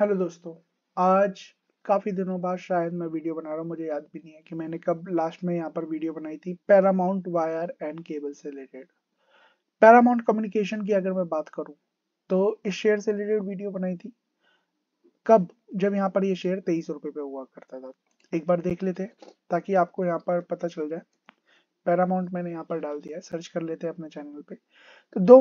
hello दोस्तों आज काफ़ी दिनों बाद शायद मैं वीडियो बना रहा हूँ मुझे याद भी नहीं है कि मैंने कब लास्ट में यहाँ पर वीडियो बनाई थी पैरामाउंट वायर एंड केबल से रिलेटेड पैरामाउंट कम्युनिकेशन की अगर मैं बात करूँ तो इस शेयर से रिलेटेड वीडियो बनाई थी कब जब यहाँ पर ये यह शेयर तेईस रुपये पे हुआ करता था एक बार देख लेते हैं ताकि आपको यहाँ पर पता चल जाए पैरामाउंट मैंने यहाँ पर डाल दिया है सर्च कर लेते हैं अपने चैनल पे तो दो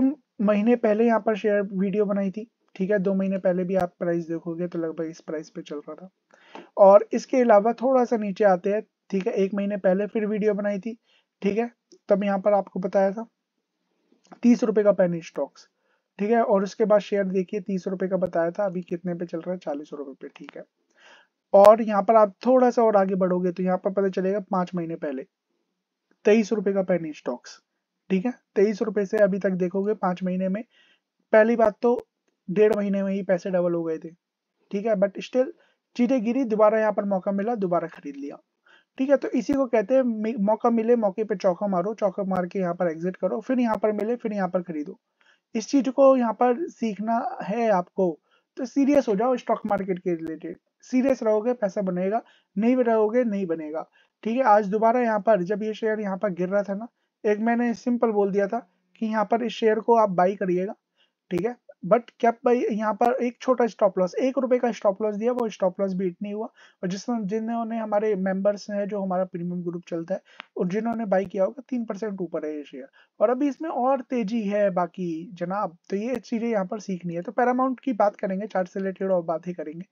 महीने पहले यहाँ पर शेयर वीडियो बनाई थी ठीक है दो महीने पहले भी आप प्राइस देखोगे तो लगभग इस प्राइस पे चल रहा था और इसके अलावा थोड़ा सा नीचे आते हैं ठीक है एक महीने पहले फिर वीडियो बनाई थी ठीक है तब यहाँ पर आपको बताया था तीस रुपए का पेनी स्टॉक्स ठीक है और उसके बाद शेयर देखिए तीस रुपए का बताया था अभी कितने पे चल रहा है चालीस रुपए पे ठीक है और यहाँ पर आप थोड़ा सा और आगे बढ़ोगे तो यहाँ पर पता चलेगा पांच महीने पहले तेईस रुपए का पेनी स्टॉक्स ठीक है तेईस रुपए से अभी तक देखोगे पांच महीने में पहली बात तो डेढ़ महीने में ही पैसे डबल हो गए थे ठीक है बट स्टिल चीजें गिरी दोबारा यहाँ पर मौका मिला दोबारा खरीद लिया ठीक है तो इसी को कहते हैं मौका मिले मौके पे चौका मारो चौका मार के यहाँ पर एग्जिट करो फिर यहाँ पर मिले फिर यहाँ पर खरीदो इस चीज को यहाँ पर सीखना है आपको तो सीरियस हो जाओ स्टॉक मार्केट के रिलेटेड सीरियस रहोगे पैसा बनेगा नहीं रहोगे नहीं बनेगा ठीक है आज दोबारा यहाँ पर जब ये शेयर यहाँ पर गिर रहा था ना एक मैंने सिंपल बोल दिया था कि यहाँ पर इस शेयर को आप बाई करिएगा ठीक है बट क्या भाई यहाँ पर एक छोटा स्टॉप लॉस एक रुपए का स्टॉप लॉस दिया वो स्टॉप लॉस बीट नहीं हुआ और जिसमें जिन्होंने हमारे मेंबर्स हैं जो हमारा प्रीमियम ग्रुप चलता है और जिन्होंने बाई किया होगा तीन परसेंट ऊपर है ये शेयर और अभी इसमें और तेजी है बाकी जनाब तो ये चीज़ें यहाँ पर सीखनी है तो पैरामाउंट की बात करेंगे चार्ट से रिलेटेड और बातें करेंगे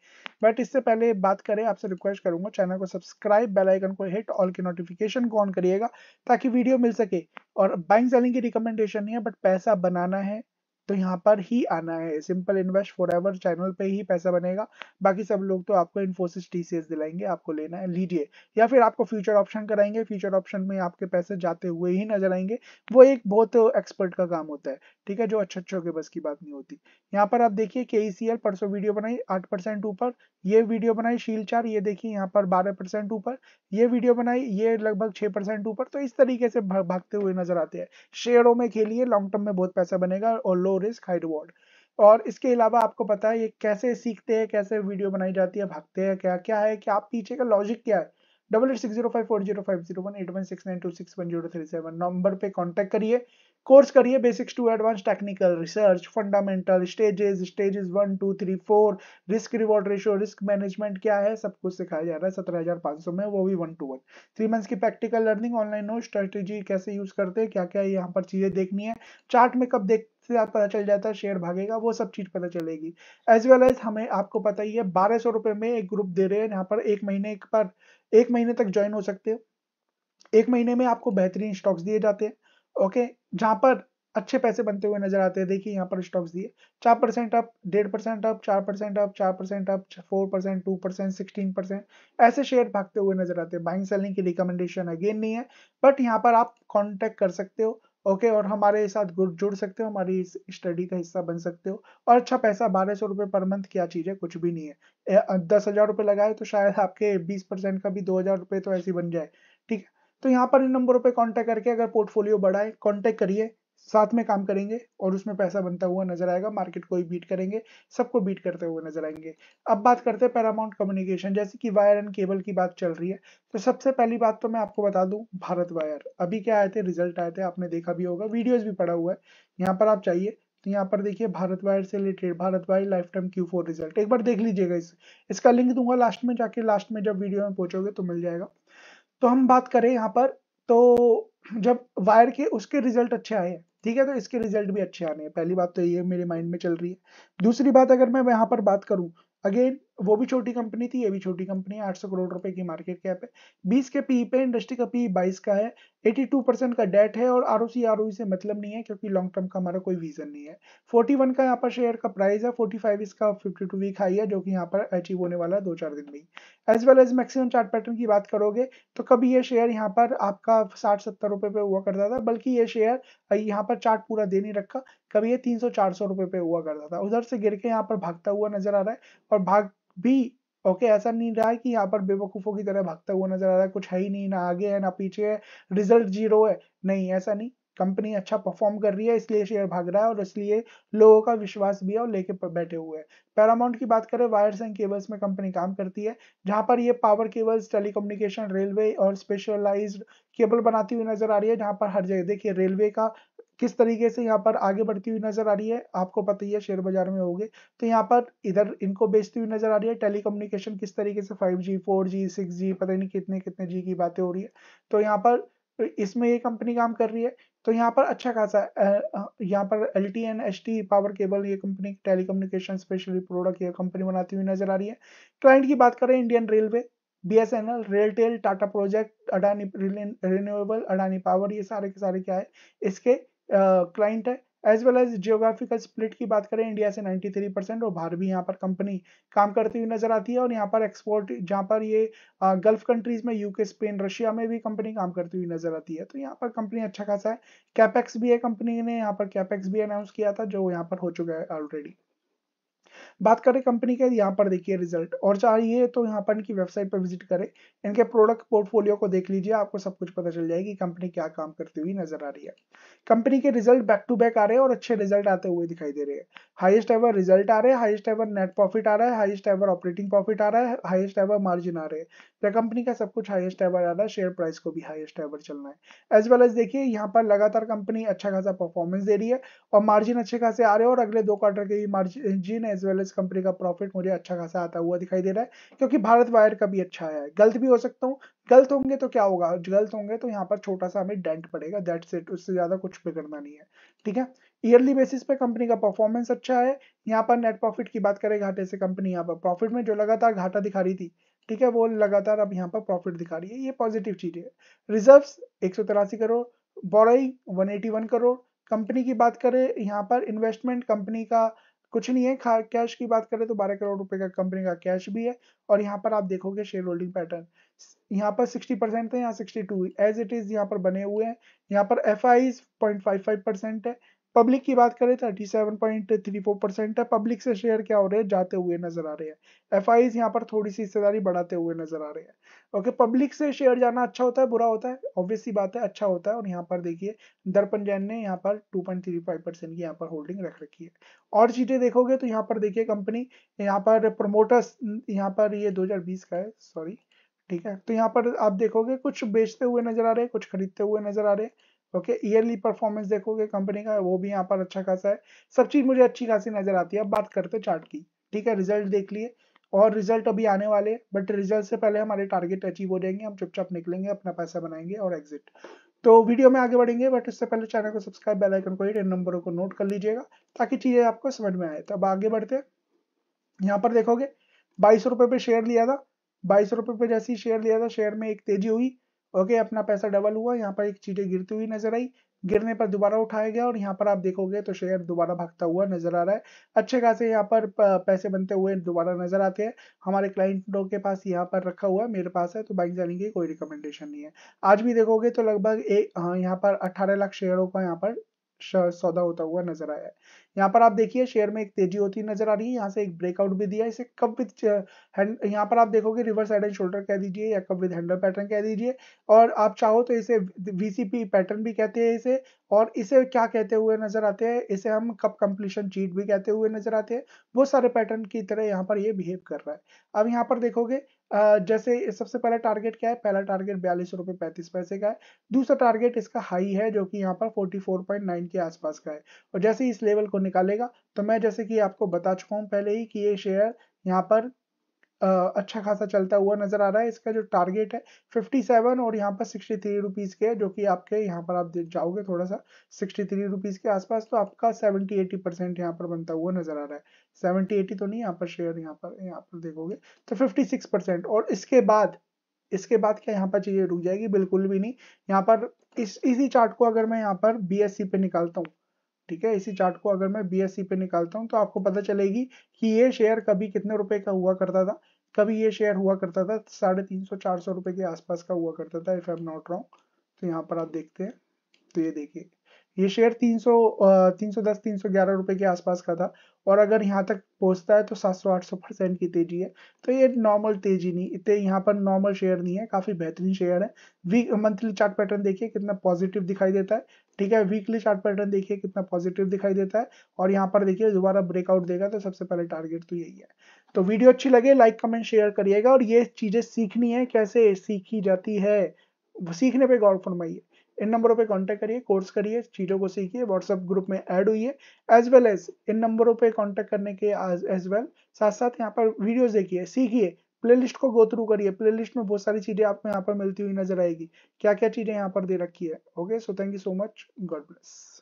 बट इससे पहले बात करें आपसे रिक्वेस्ट करूंगा चैनल को सब्सक्राइब बेलाइकन को हिट ऑल के नोटिफिकेशन को ऑन करिएगा ताकि वीडियो मिल सके और बाइंग सेलिंग की रिकमेंडेशन नहीं है बट पैसा बनाना है तो यहाँ पर ही आना है simple Invest Forever channel पे ही पैसा बनेगा बाकी सब लोग तो आपको इन्फोसिस टीसीएस दिलाएंगे आपको लेना है लीजिए या फिर आपको फ्यूचर ऑप्शन कराएंगे फ्यूचर ऑप्शन में आपके पैसे जाते हुए ही नजर आएंगे वो एक बहुत एक्सपर्ट का काम होता है ठीक है जो अच्छे अच्छों के बस की बात नहीं होती यहाँ पर आप देखिए के e परसों वीडियो बनाई आठ परसेंट ऊपर ये वीडियो बनाई शील चार ये देखिए यहाँ पर बारह परसेंट ऊपर ये वीडियो बनाई ये लगभग छह परसेंट ऊपर तो इस तरीके से भागते हुए नजर आते हैं शेयरों में खेलिए लॉन्ग टर्म में बहुत पैसा बनेगा और रिस्क हाई रिवॉर्ड और इसके अलावा आपको पता है ये कैसे सीखते हैं कैसे वीडियो बनाई जाती है भागते हैं क्या क्या है कि आप पीछे का लॉजिक क्या है double eight six zero five four zero five zero one eight one six nine two six one zero three seven number पे कांटेक्ट करिए कोर्स करिए basics to advance technical research fundamental stages stages one two three four risk reward ratio risk management क्या है सब कुछ सिखाया जा रहा है सत्रह हजार पांच सौ में वो भी one two one three months की प्रैक्टिकल लर्निंग ऑनलाइन हो स्ट्रेटेजी कैसे यूज करते हैं क्या क्या यहाँ पर चीजें देखनी है चार्ट में कब देख से आप पता चल जाता है शेयर भागेगा वो सब चीज पता चलेगी एज वेल एज हमें आपको पता ही है बारह सौ रुपए में एक ग्रुप दे रहे हैं यहाँ पर एक महीने पर एक महीने तक ज्वाइन हो सकते हो एक महीने में आपको बेहतरीन स्टॉक्स दिए जाते हैं ओके जहाँ पर अच्छे पैसे बनते हुए नजर आते हैं देखिए यहाँ पर स्टॉक्स दिए चार परसेंट अप डेढ़ परसेंट अप चार परसेंट अप चार percent up four percent two percent sixteen percent ऐसे शेयर भागते हुए नजर आते हैं बाइंग सेलिंग की रिकमेंडेशन अगेन नहीं है बट यहाँ पर आप कॉन्टेक्ट कर सकते हो ओके और हमारे साथ जुड़ सकते हो हमारी स्टडी का हिस्सा बन सकते हो और अच्छा पैसा बारह सौ रुपए पर मंथ क्या चीज़ है कुछ भी नहीं है दस हज़ार रुपये लगाए तो शायद आपके बीस परसेंट का भी दो हज़ार रुपए तो ऐसे बन जाए ठीक है तो यहाँ पर इन नंबरों पे कांटेक्ट करके अगर पोर्टफोलियो बढ़ाए कांटेक्ट करिए साथ में काम करेंगे और उसमें पैसा बनता हुआ नजर आएगा मार्केट को ही बीट करेंगे सबको बीट करते हुए नजर आएंगे अब बात करते हैं पैरामाउंट कम्युनिकेशन जैसे कि वायर एंड केबल की बात चल रही है तो सबसे पहली बात तो मैं आपको बता दूं भारत वायर अभी क्या आए थे रिजल्ट आए थे आपने देखा भी होगा वीडियोज भी पड़ा हुआ है यहाँ पर आप चाहिए तो यहाँ पर देखिए भारत वायर से related Bharat wire lifetime Q four result एक बार देख लीजिएगा इस इसका लिंक दूंगा लास्ट में जाके लास्ट में जब वीडियो में पहुंचोगे तो मिल जाएगा तो हम बात करें यहाँ पर तो जब वायर के उसके रिजल्ट अच्छे आए हैं ठीक है तो इसके रिजल्ट भी अच्छे आने हैं पहली बात तो ये मेरे माइंड में चल रही है दूसरी बात अगर मैं यहाँ पर बात करूं अगेन वो भी छोटी कंपनी थी ये भी छोटी कंपनी है आठ सौ करोड़ रुपए की मार्केट कैप है बीस के पी e पे इंडस्ट्री का पी e बाईस का है एटी टू परसेंट का डेट है और आर ओ e से मतलब नहीं है क्योंकि लॉन्ग टर्म का हमारा कोई विजन नहीं है फोर्टी वन का यहाँ पर शेयर का प्राइस है फोर्टी फाइव इसका फिफ्टी टू वीक हाई है जो कि यहाँ पर अचीव होने वाला है दो चार दिन में as well as maximum chart pattern की बात करोगे तो कभी ये शेयर यहाँ पर आपका साठ सत्तर रुपए पे हुआ करता था बल्कि ये शेयर यहाँ पर चार्ट पूरा दे नहीं रखा कभी ये तीन सौ चार सौ रुपए पे हुआ करता था उधर से गिर के यहाँ पर भागता हुआ नजर आ रहा है और भाग भी ओके okay, ऐसा नहीं रहा है कि यहाँ पर बेवकूफों की तरह भागता हुआ नजर आ रहा है कुछ है ही नहीं ना आगे है ना पीछे है रिजल्ट जीरो है नहीं ऐसा नहीं कंपनी अच्छा परफॉर्म कर रही है इसलिए शेयर भाग रहा है और इसलिए लोगों का विश्वास भी है और लेके बैठे हुए हैं पैरामाउंट की बात करें वायर्स एंड केबल्स में कंपनी काम करती है जहां पर ये पावर केबल्स टेलीकम्युनिकेशन रेलवे और स्पेशलाइज्ड केबल बनाती हुई नजर आ रही है जहां पर हर जगह देखिए रेलवे का किस तरीके से यहाँ पर आगे बढ़ती हुई नजर आ रही है आपको पता ही है शेयर बाजार में होगे तो यहाँ पर इधर इनको बेचती हुई नजर आ रही है टेलीकम्युनिकेशन किस तरीके से 5G, 4G, 6G पता नहीं कितने कितने जी की बातें हो रही है तो यहाँ पर इसमें ये कंपनी काम कर रही है तो यहाँ पर अच्छा खासा यहाँ पर L T and H T power cable ये company telecommunication specially product ये कंपनी बनाती हुई नजर आ रही है क्लाइंट की बात करें Indian railway B S N L RailTel Tata project Adani renewable Adani power ये सारे के सारे क्या है इसके क्लाइंट है as well as geographical split की बात करें इंडिया से 93 परसेंट और बाहर भी यहाँ पर कंपनी काम करती हुई नजर आती है और यहाँ पर एक्सपोर्ट जहाँ पर ये गल्फ कंट्रीज में यूके स्पेन रशिया में भी कंपनी काम करती हुई नजर आती है तो यहाँ पर कंपनी अच्छा खासा है कैपेक्स भी है कंपनी ने यहाँ पर कैपेक्स भी अनाउंस किया था जो यहाँ पर हो चुका है ऑलरेडी बात करें कंपनी के यहाँ पर देखिए रिजल्ट और चाहिए तो यहाँ पर इनकी वेबसाइट पर विजिट करें इनके प्रोडक्ट पोर्टफोलियो को देख लीजिए आपको सब कुछ पता चल जाएगी कंपनी क्या काम करती हुई नजर आ रही है कंपनी के रिजल्ट बैक टू बैक आ रहे हैं और अच्छे रिजल्ट आते हुए दिखाई दे रहे हैं हाइएस्ट एवर रिजल्ट आ रहे हैं हाइएस्ट एवर नेट प्रॉफिट आ रहा है हाइस्ट एवर ऑपरेटिंग प्रॉफिट आ रहा है हाइस्ट एवर मार्जिन आ रहे हैं तो कंपनी का सब कुछ हाइएस्ट एवर आ रहा है शेयर प्राइस को भी हाइएस्ट एवर चलना है एज वेल एज देखिए यहाँ पर लगातार कंपनी अच्छा खासा परफॉर्मेंस दे रही है और मार्जिन अच्छे खासे आ रहे हैं और अगले दो क्वार्टर के मार्जिन एज वेल इस कंपनी का प्रॉफिट मुझे अच्छा खासा आता हुआ दिखाई दे रहा है क्योंकि भारत वायर का भी अच्छा आया है गलत भी हो सकता हूँ गलत होंगे तो क्या होगा गलत होंगे तो यहाँ पर छोटा सा हमें डेंट पड़ेगा दैट्स इट उससे ज़्यादा कुछ बिगड़ना नहीं है ठीक है ईयरली बेसिस पे कंपनी का परफॉर्मेंस अच्छा है यहाँ पर नेट प्रॉफिट की बात करें घाटे से कंपनी यहाँ पर प्रॉफिट में जो लगातार घाटा दिखा रही थी ठीक है वो लगातार अब यहाँ पर प्रॉफिट दिखा रही है ये पॉजिटिव चीज है रिजर्व एक करोड़ बोराई वन करोड़ कंपनी की बात करें यहाँ पर इन्वेस्टमेंट कंपनी का कुछ नहीं है कैश की बात करें तो बारह करोड़ रुपए का कंपनी का कैश भी है और यहाँ पर आप देखोगे शेयर होल्डिंग पैटर्न यहाँ पर 60 परसेंट है यहाँ 62 एज इट इज यहाँ पर बने हुए हैं यहाँ पर F I point five five percent है पब्लिक की बात करें thirty seven point three four percent है पब्लिक से शेयर क्या हो रहे हैं जाते हुए नजर आ रहे हैं एफ आई यहाँ पर थोड़ी सी हिस्सेदारी बढ़ाते हुए नजर आ रहे हैं ओके पब्लिक से शेयर जाना अच्छा होता है बुरा होता है ऑब्वियसली बात है अच्छा होता है और यहाँ पर देखिए दर्पण जैन ने यहाँ पर two point three five percent की यहाँ पर होल्डिंग रख रखी है और चीजें देखोगे तो यहाँ पर देखिए कंपनी यहाँ पर प्रोमोटर्स यहाँ पर ये दो का है सॉरी ठीक है तो यहाँ पर आप देखोगे कुछ बेचते हुए नजर आ रहे हैं कुछ खरीदते हुए नजर आ रहे हैं ओके ईयरली परफॉर्मेंस देखोगे कंपनी का वो भी यहाँ पर अच्छा खासा है सब चीज़ मुझे अच्छी खासी नजर आती है अब बात करते चार्ट की ठीक है रिजल्ट देख लिए और रिजल्ट अभी आने वाले बट रिजल्ट से पहले हमारे टारगेट अचीव हो जाएंगे हम चुपचाप निकलेंगे अपना पैसा बनाएंगे और एग्जिट तो वीडियो में आगे बढ़ेंगे बट इससे पहले चैनल को सब्सक्राइब बेल आइकन को हिट इन नंबरों को नोट कर लीजिएगा ताकि चीज़ें आपको समझ में आए तो अब आगे बढ़ते हैं यहाँ पर देखोगे बाईस रुपए पे शेयर लिया था बाईस रुपए पे जैसे ही शेयर लिया था शेयर में एक तेजी हुई ओके अपना पैसा डबल हुआ यहाँ पर एक चीजें गिरती हुई नजर आई गिरने पर दोबारा उठाया गया और यहाँ पर आप देखोगे तो शेयर दोबारा भागता हुआ नजर आ रहा है अच्छे खासे यहाँ पर पैसे बनते हुए दोबारा नजर आते हैं हमारे क्लाइंटों के पास यहाँ पर रखा हुआ है मेरे पास है तो बाइक जाने की कोई रिकमेंडेशन नहीं है आज भी देखोगे तो लगभग हाँ, यहाँ पर अट्ठारह लाख शेयरों का यहाँ पर सौदा होता हुआ नजर आया है यहाँ पर आप देखिए शेयर में एक तेजी होती नजर आ रही है यहाँ से एक ब्रेकआउट भी दिया इसे कब विद हैंड यहाँ पर आप देखोगे रिवर्स हेड एंड शोल्डर कह दीजिए या कब विद हैंडल पैटर्न कह दीजिए और आप चाहो तो इसे वीसीपी पैटर्न भी कहते हैं इसे और इसे क्या कहते हुए नजर आते हैं इसे हम कब कंप्लीशन चीट भी कहते हुए नजर आते हैं वो सारे पैटर्न की तरह यहाँ पर ये बिहेव कर रहा है अब यहाँ पर देखोगे जैसे सबसे पहला टारगेट क्या है पहला टारगेट बयालीस रुपए पैंतीस पैसे का है दूसरा टारगेट इसका हाई है जो कि यहाँ पर 44.9 के आसपास का है और जैसे इस लेवल को निकालेगा तो मैं जैसे कि आपको बता चुका हूँ पहले ही कि ये शेयर यहाँ पर अच्छा खासा चलता हुआ नजर आ रहा है इसका जो टारगेट है 57 और यहाँ पर 63 थ्री के जो कि आपके यहाँ पर आप जाओगे थोड़ा सा 63 थ्री के आसपास तो आपका 70 80 परसेंट यहाँ पर बनता हुआ नजर आ रहा है 70 80 तो नहीं यहाँ पर शेयर यहाँ पर यहाँ पर देखोगे तो 56 परसेंट और इसके बाद इसके बाद क्या यहाँ पर चीजें रुक जाएगी बिल्कुल भी नहीं यहाँ पर इस इसी चार्ट को अगर मैं यहाँ पर बी पे निकालता हूँ ठीक है इसी चार्ट को अगर मैं बी पे निकालता हूँ तो आपको पता चलेगी कि ये शेयर कभी कितने रुपए का हुआ करता था कभी ये शेयर हुआ करता था साढ़े तीन सौ चार सौ रुपए के आसपास का हुआ करता था if I am not wrong तो यहाँ पर आप देखते हैं तो ये देखिए ये शेयर 300 310 311 रुपए के आसपास का था और अगर यहाँ तक पहुँचता है तो 700-800 परसेंट की तेजी है तो ये नॉर्मल तेजी नहीं इतने यहाँ पर नॉर्मल शेयर नहीं है काफ़ी बेहतरीन शेयर है वीक मंथली चार्ट पैटर्न देखिए कितना पॉजिटिव दिखाई देता है ठीक है वीकली चार्ट पैटर्न देखिए कितना पॉजिटिव दिखाई देता है और यहाँ पर देखिए दोबारा ब्रेकआउट देगा तो सबसे पहले टारगेट तो यही है तो वीडियो अच्छी लगे लाइक कमेंट शेयर करिएगा और ये चीज़ें सीखनी है कैसे सीखी जाती है सीखने पर गौर फरमाइए इन नंबरों पे कांटेक्ट करिए कोर्स करिए चीज़ों को सीखिए व्हाट्सएप ग्रुप में ऐड हुई एज वेल एज इन नंबरों पे कांटेक्ट करने के एज वेल साथ साथ यहाँ पर वीडियोस देखिए सीखिए प्लेलिस्ट को गो थ्रू करिए प्लेलिस्ट में बहुत सारी चीज़ें आपको यहाँ पर मिलती हुई नजर आएगी क्या क्या चीज़ें यहाँ पर दे रखी है okay so thank you so much God bless